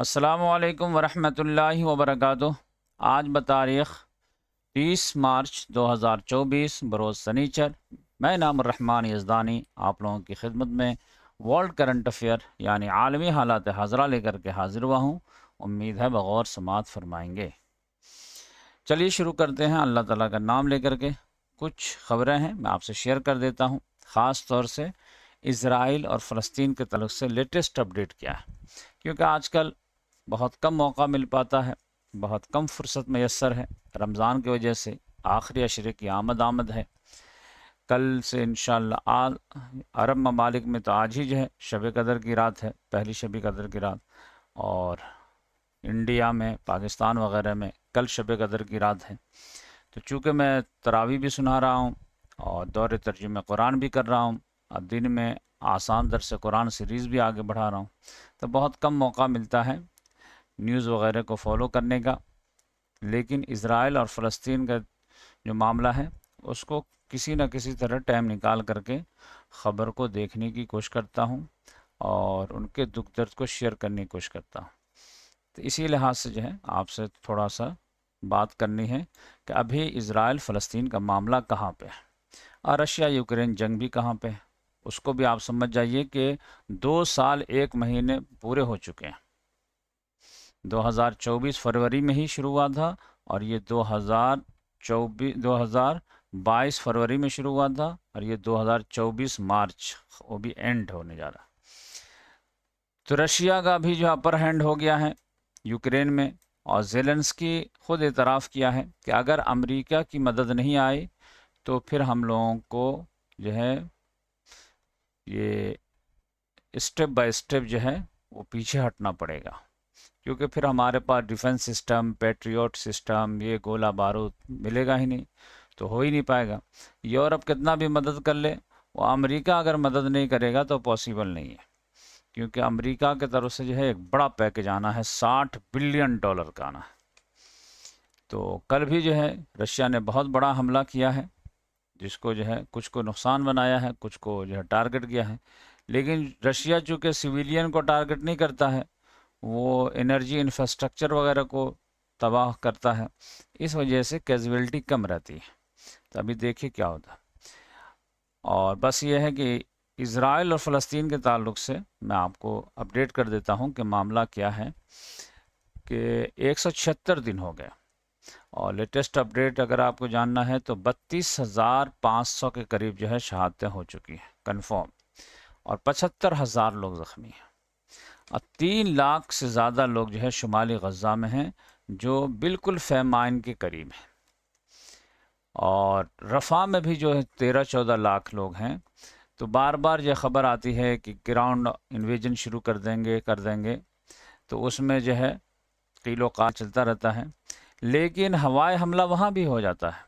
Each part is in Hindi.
अस्सलाम वरहमतुल्लाहि वबरकातु आज बतारीख़ 30 मार्च 2024 बरोज़ सनीचर मैं नाम रहमान यजदानी आप लोगों की खिदमत में वर्ल्ड करंट अफेयर यानी आलमी हालात हाजरा लेकर के हाजिर हुआ हूँ उम्मीद है बग़ौर समात फरमाएंगे चलिए शुरू करते हैं अल्लाह ताला का नाम लेकर के कुछ ख़बरें हैं मैं आपसे शेयर कर देता हूँ ख़ास तौर से इसराइल और फ़लस्तीन के तलक से लेटेस्ट अपडेट क्या है क्योंकि आजकल बहुत कम मौका मिल पाता है बहुत कम फुर्सत मैसर है रमज़ान की वजह से आखिरी अशरे की आमद आमद है कल से इन शरब ममालिक में तो आज ही जो है शब कदर की रात है पहली शब कदर की रात और इंडिया में पाकिस्तान वगैरह में कल शब कदर की रात है तो चूँकि मैं तरावी भी सुना रहा हूँ और दौरे तर्जुम कुरान भी कर रहा हूँ और दिन में आसान दर से कुरान सीरीज़ भी आगे बढ़ा रहा हूँ तो बहुत कम मौका मिलता है न्यूज़ वगैरह को फॉलो करने का लेकिन इसराइल और फ़लस्तीन का जो मामला है उसको किसी न किसी तरह टाइम निकाल करके ख़बर को देखने की कोशिश करता हूँ और उनके दुख दर्द को शेयर करने की कोशिश करता हूँ तो इसी लिहाज से जो है आपसे थोड़ा सा बात करनी है कि अभी इसराइल फ़लस्तीन का मामला कहाँ पर है और रशिया यूक्रेन जंग भी कहाँ पर है उसको भी आप समझ जाइए कि दो साल एक महीने पूरे हो चुके हैं 2024 फरवरी में ही शुरू हुआ था और ये 2024 2022 फरवरी में शुरू हुआ था और ये 2024 मार्च वो भी एंड होने जा रहा तो रशिया का भी जो अपर हैंड हो गया है यूक्रेन में और जेलेंसकी खुद एतराफ़ किया है कि अगर अमेरिका की मदद नहीं आई तो फिर हम लोगों को जो है ये स्टेप बाय स्टेप जो है वो पीछे हटना पड़ेगा क्योंकि फिर हमारे पास डिफेंस सिस्टम पेट्रियोट सिस्टम ये गोला बारूद मिलेगा ही नहीं तो हो ही नहीं पाएगा यूरोप कितना भी मदद कर ले वो अमेरिका अगर मदद नहीं करेगा तो पॉसिबल नहीं है क्योंकि अमेरिका के तरफ से जो है एक बड़ा पैकेज आना है साठ बिलियन डॉलर का आना है तो कल भी जो है रशिया ने बहुत बड़ा हमला किया है जिसको जो है कुछ को नुकसान बनाया है कुछ को जो है टारगेट किया है लेकिन रशिया चूँकि सिविलियन को टारगेट नहीं करता है वो एनर्जी इंफ्रास्ट्रक्चर वगैरह को तबाह करता है इस वजह से कैजुअलिटी कम रहती है तो अभी देखिए क्या होता है और बस ये है कि इसराइल और फ़लस्तीन के ताल्लुक से मैं आपको अपडेट कर देता हूँ कि मामला क्या है कि एक दिन हो गया और लेटेस्ट अपडेट अगर आपको जानना है तो बत्तीस हज़ार पाँच सौ के करीब जो है शहादतें हो चुकी हैं कन्फर्म और पचहत्तर हज़ार लोग ज़ख्मी हैं और तीन लाख से ज़्यादा लोग जो है शुमाली गजा में हैं जो बिल्कुल फैमाइन के करीब हैं और रफ़ा में भी जो है तेरह चौदह लाख लोग हैं तो बार बार यह ख़बर आती है कि ग्राउंड इन्वेजन शुरू कर देंगे कर देंगे तो उसमें जो है किलो का चलता रहता है लेकिन हवाई हमला वहाँ भी हो जाता है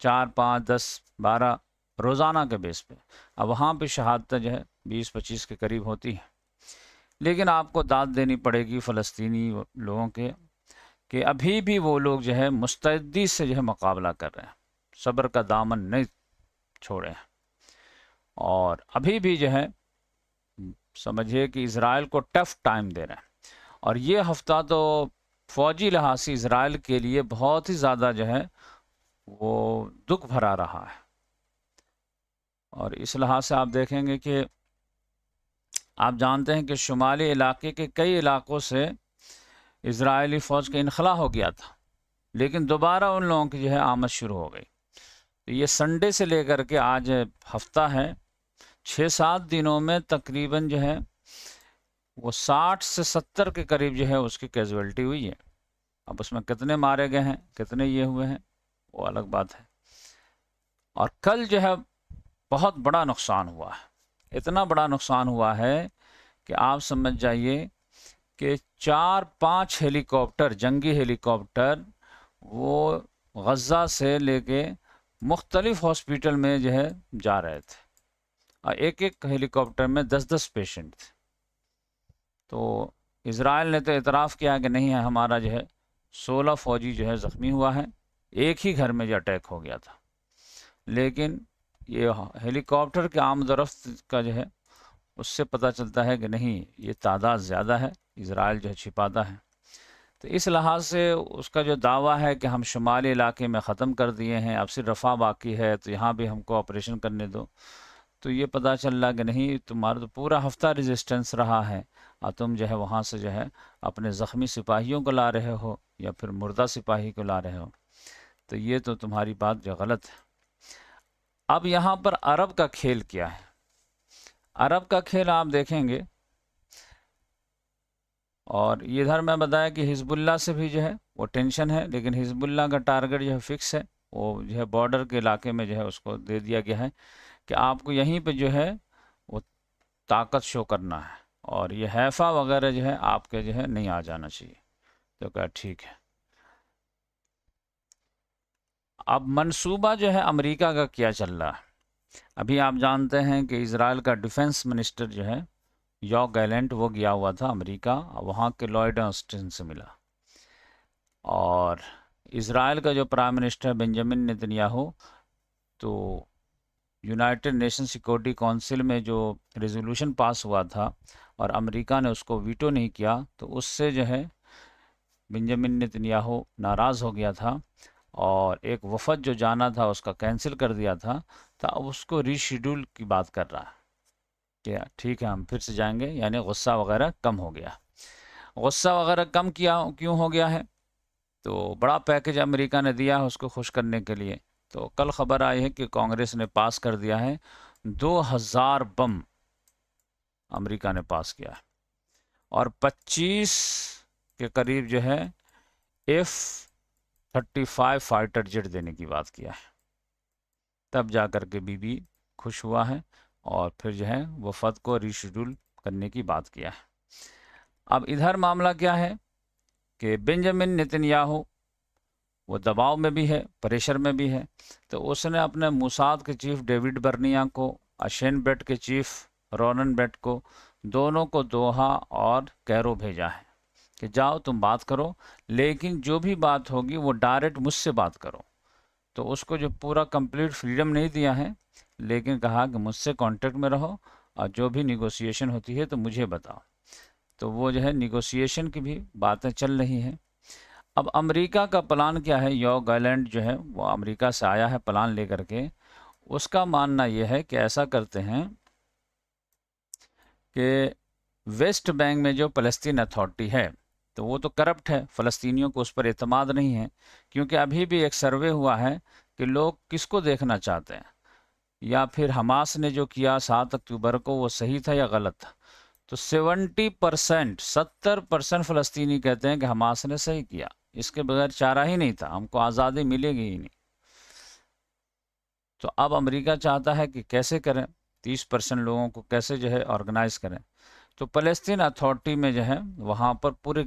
चार पाँच दस बारह रोज़ाना के बेस पे अब वहाँ पे शहादत जो है बीस पच्चीस के करीब होती है लेकिन आपको दाद देनी पड़ेगी फ़लस्तनी लोगों के कि अभी भी वो लोग जो है मुस्तैदी से जो है मुकाबला कर रहे हैं सब्र का दामन नहीं छोड़े हैं और अभी भी जो है समझिए कि इसराइल को टफ़ टाइम दे रहे हैं और ये हफ्ता तो फौजी लिहाज से इसराइल के लिए बहुत ही ज़्यादा जो है वो दुख भरा रहा है और इस लिहाज से आप देखेंगे कि आप जानते हैं कि शुमाली इलाके के कई इलाकों से इसराइली फ़ौज का इनखला हो गया था लेकिन दोबारा उन लोगों की जो है आमद शुरू हो गई तो ये संडे से लेकर के आज हफ्ता है छः सात दिनों में तकरीबन जो है वो 60 से 70 के करीब जो है उसकी कैजुअलिटी हुई है अब उसमें कितने मारे गए हैं कितने ये हुए हैं वो अलग बात है और कल जो है बहुत बड़ा नुकसान हुआ है इतना बड़ा नुकसान हुआ है कि आप समझ जाइए कि चार पांच हेलीकॉप्टर जंगी हेलीकॉप्टर वो गज़ा से लेके मुख्तलिफ़ हॉस्पिटल में जो है जा रहे थे और एक एक हेलीकॉप्टर में दस दस पेशेंट थे तो इसराइल ने तो एतराफ़ किया कि नहीं है हमारा जो है सोलह फौजी जो है ज़ख्मी हुआ है एक ही घर में जो अटैक हो गया था लेकिन ये हेलीकॉप्टर के आमदरफ्त का जो है उससे पता चलता है कि नहीं ये तादाद ज़्यादा है इसराइल जो है छिपाता है तो इस लिहाज से उसका जो दावा है कि हम शुमाली इलाके में ख़त्म कर दिए हैं अब सिर्फ रफ़ा बाकी है तो यहाँ भी हमको ऑपरेशन करने दो तो ये पता चल रहा कि नहीं तुम्हारा तो पूरा हफ्ता रेजिस्टेंस रहा है और तुम जो है वहाँ से जो है अपने ज़ख्मी सिपाहियों को ला रहे हो या फिर मुर्दा सिपाही को ला रहे हो तो ये तो तुम्हारी बात जो गलत है अब यहाँ पर अरब का खेल क्या है अरब का खेल आप देखेंगे और इधर मैं बताया कि हिजबुल्ला से भी जो है वो टेंशन है लेकिन हिजबुल्ला का टारगेट जो है फिक्स है वो जो है बॉर्डर के इलाके में जो है उसको दे दिया गया है कि आपको यहीं पे जो है वो ताकत शो करना है और ये हैफ़ा वगैरह जो है आपके जो है नहीं आ जाना चाहिए तो क्या ठीक है अब मंसूबा जो है अमेरिका का क्या चल रहा है अभी आप जानते हैं कि इसराइल का डिफेंस मिनिस्टर जो है यो गैलेंट वो गया हुआ था अमेरिका वहाँ के लॉयड ऑस्टिन से मिला और इसराइल का जो प्राइम मिनिस्टर बेंजामिन नितिन तो यूनाइटेड नेशन सिक्योरिटी काउंसिल में जो रेजोल्यूशन पास हुआ था और अमेरिका ने उसको वीटो नहीं किया तो उससे जो है बेंजामिन नितन्याहू नाराज़ हो गया था और एक वफद जो जाना था उसका कैंसिल कर दिया था तो अब उसको रीशेड्यूल की बात कर रहा है क्या ठीक है हम फिर से जाएंगे यानी गुस्सा वगैरह कम हो गया गुस्सा वगैरह कम किया क्यों हो गया है तो बड़ा पैकेज अमेरिका ने दिया है उसको खुश करने के लिए तो कल खबर आई है कि कांग्रेस ने पास कर दिया है 2000 बम अमेरिका ने पास किया है और 25 के करीब जो है एफ 35 फाइटर जेट देने की बात किया है तब जा कर के बीबी खुश हुआ है और फिर जो है वफद को रिशेड्यूल करने की बात किया है अब इधर मामला क्या है कि बेंजामिन नितिन याहू वो दबाव में भी है प्रेशर में भी है तो उसने अपने मुसाद के चीफ डेविड बर्निया को अशेन बेट के चीफ रोनन बेट को दोनों को दोहा और कैरो भेजा है कि जाओ तुम बात करो लेकिन जो भी बात होगी वो डायरेक्ट मुझसे बात करो तो उसको जो पूरा कंप्लीट फ्रीडम नहीं दिया है लेकिन कहा कि मुझसे कांटेक्ट में रहो और जो भी निगोसिएशन होती है तो मुझे बताओ तो वो जो है निगोसिएशन की भी बातें चल रही हैं अब अमेरिका का प्लान क्या है यॉ गाइलैंड जो है वो अमेरिका से आया है प्लान लेकर के उसका मानना यह है कि ऐसा करते हैं कि वेस्ट बैंक में जो फ़लस्तीन अथॉरिटी है तो वो तो करप्ट है फ़लस्तीनियों को उस पर अतमाद नहीं है क्योंकि अभी भी एक सर्वे हुआ है कि लोग किसको देखना चाहते हैं या फिर हमास ने जो किया सात अक्टूबर को वो सही था या गलत था तो सेवेंटी परसेंट सत्तर परसेंट फ़लस्तीनी कहते हैं कि हमास ने सही किया इसके बगैर चारा ही नहीं था हमको आज़ादी मिलेगी ही नहीं तो अब अमेरिका चाहता है कि कैसे करें तीस परसेंट लोगों को कैसे जो है ऑर्गेनाइज करें तो फलस्तीन अथॉरिटी में जो है वहाँ पर पूरे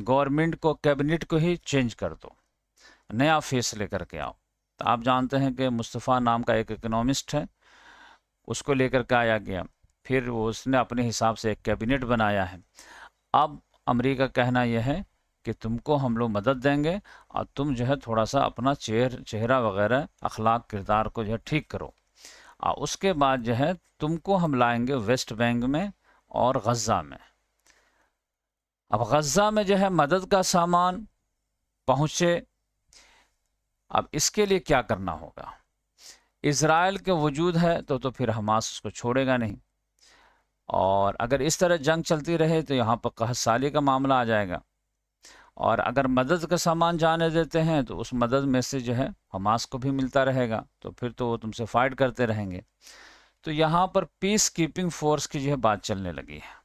गवर्नमेंट को कैबिनेट को ही चेंज कर दो नया फेस लेकर के आओ तो आप जानते हैं कि मुस्तफ़ा नाम का एक इकोनॉमिस्ट है उसको लेकर के आया गया फिर उसने अपने हिसाब से एक कैबिनेट बनाया है अब अमेरिका कहना यह है कि तुमको हम लोग मदद देंगे और तुम जो है थोड़ा सा अपना चेहर चेहरा वगैरह अखलाक किरदार को जो है ठीक करो और उसके बाद जो है तुमको हम लाएंगे वेस्ट बैंक में और गज़ा में अब गज़ा में जो है मदद का सामान पहुँचे अब इसके लिए क्या करना होगा इसराइल के वजूद है तो तो फिर हमास उसको छोड़ेगा नहीं और अगर इस तरह जंग चलती रहे तो यहाँ पर कहसाली का मामला आ जाएगा और अगर मदद का सामान जाने देते हैं तो उस मदद में से जो है हमास को भी मिलता रहेगा तो फिर तो वो तुमसे फाइट करते रहेंगे तो यहाँ पर पीस कीपिंग फोर्स की जो है बात चलने लगी है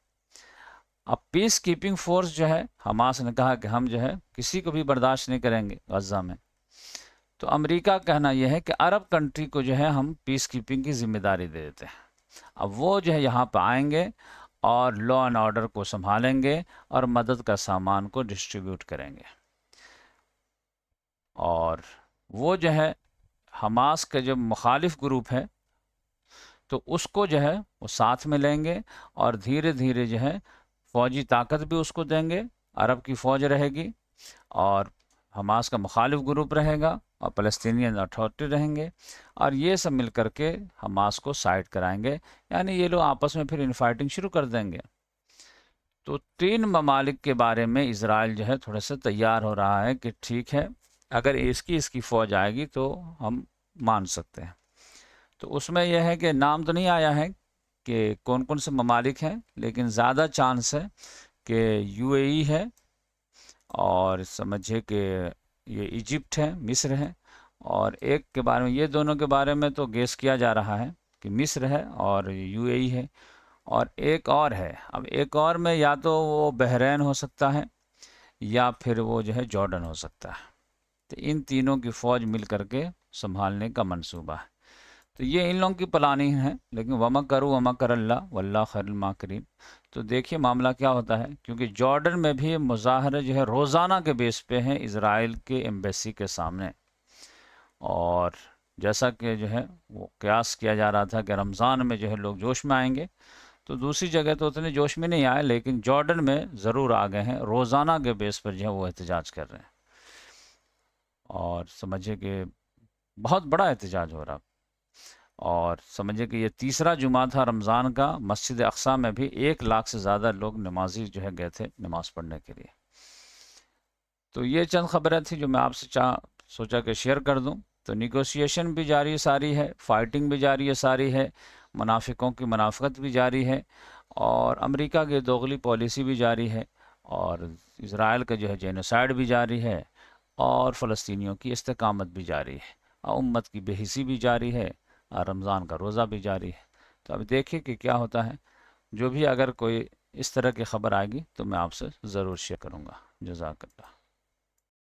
अब पीस कीपिंग फोर्स जो है हमास ने कहा कि हम जो है किसी को भी बर्दाश्त नहीं करेंगे गजा में तो अमेरिका कहना यह है कि अरब कंट्री को जो है हम पीस कीपिंग की जिम्मेदारी दे देते हैं अब वो जो है यहाँ पर आएंगे और लॉ एंड ऑर्डर को संभालेंगे और मदद का सामान को डिस्ट्रीब्यूट करेंगे और वो जो है हमास के जो मुखालिफ ग्रुप है तो उसको जो है वो साथ में लेंगे और धीरे धीरे जो है फौजी ताकत भी उसको देंगे अरब की फ़ौज रहेगी और हमास का मुखालिफ ग्रुप रहेगा और फ़लस्तीनियन अथॉरिटी रहेंगे और ये सब मिल के हमास को साइड कराएंगे यानी ये लोग आपस में फिर इनफाइटिंग शुरू कर देंगे तो तीन ममालिक के बारे में इसराइल जो है थोड़ा सा तैयार हो रहा है कि ठीक है अगर इसकी इसकी फ़ौज आएगी तो हम मान सकते हैं तो उसमें यह है कि नाम तो नहीं आया है कि कौन कौन से ममालिक हैं लेकिन ज़्यादा चांस है कि यूएई e है और समझिए कि ये इजिप्ट है मिस्र है और एक के बारे में ये दोनों के बारे में तो गेस किया जा रहा है कि मिस्र है और यूएई e है और एक और है अब एक और में या तो वो बहरीन हो सकता है या फिर वो जो है जॉर्डन हो सकता है तो इन तीनों की फ़ौज मिल करके संभालने का मंसूबा है तो ये इन लोगों की प्लानिंग है लेकिन वमा करो वमा कर अल्लाह वल्ला करीम तो देखिए मामला क्या होता है क्योंकि जॉर्डन में भी मुजाहरे जो है रोज़ाना के बेस पे हैं इसराइल के एम्बेसी के सामने और जैसा कि जो है वो कयास किया जा रहा था कि रमज़ान में जो है लोग जोश में आएंगे तो दूसरी जगह तो उतने जोश में नहीं आए लेकिन जॉर्डन में ज़रूर आ गए हैं रोज़ाना के बेस पर जो है वो एहतजाज कर रहे हैं और समझिए कि बहुत बड़ा एहतजाज हो रहा है और समझिए कि ये तीसरा जुमा था रमज़ान का मस्जिद अक्सा में भी एक लाख से ज़्यादा लोग नमाजी जो है गए थे नमाज़ पढ़ने के लिए तो ये चंद खबरें थी जो मैं आपसे चाह सोचा कि शेयर कर दूं तो निगोशिएशन भी जारी सारी है फाइटिंग भी जारी है सारी है मुनाफिकों की मुनाफत भी जारी है और अमेरिका की दोगली पॉलिसी भी जारी है और इसराइल का जो है जेनोसाइड भी जारी है और फ़लस्तियों की इस्तकामत भी जारी है उम्मत की बेहसी भी जारी है और रमज़ान का रोज़ा भी जारी है तो अब देखिए कि क्या होता है जो भी अगर कोई इस तरह की खबर आएगी तो मैं आपसे ज़रूर शेयर करूँगा जजाकल्ला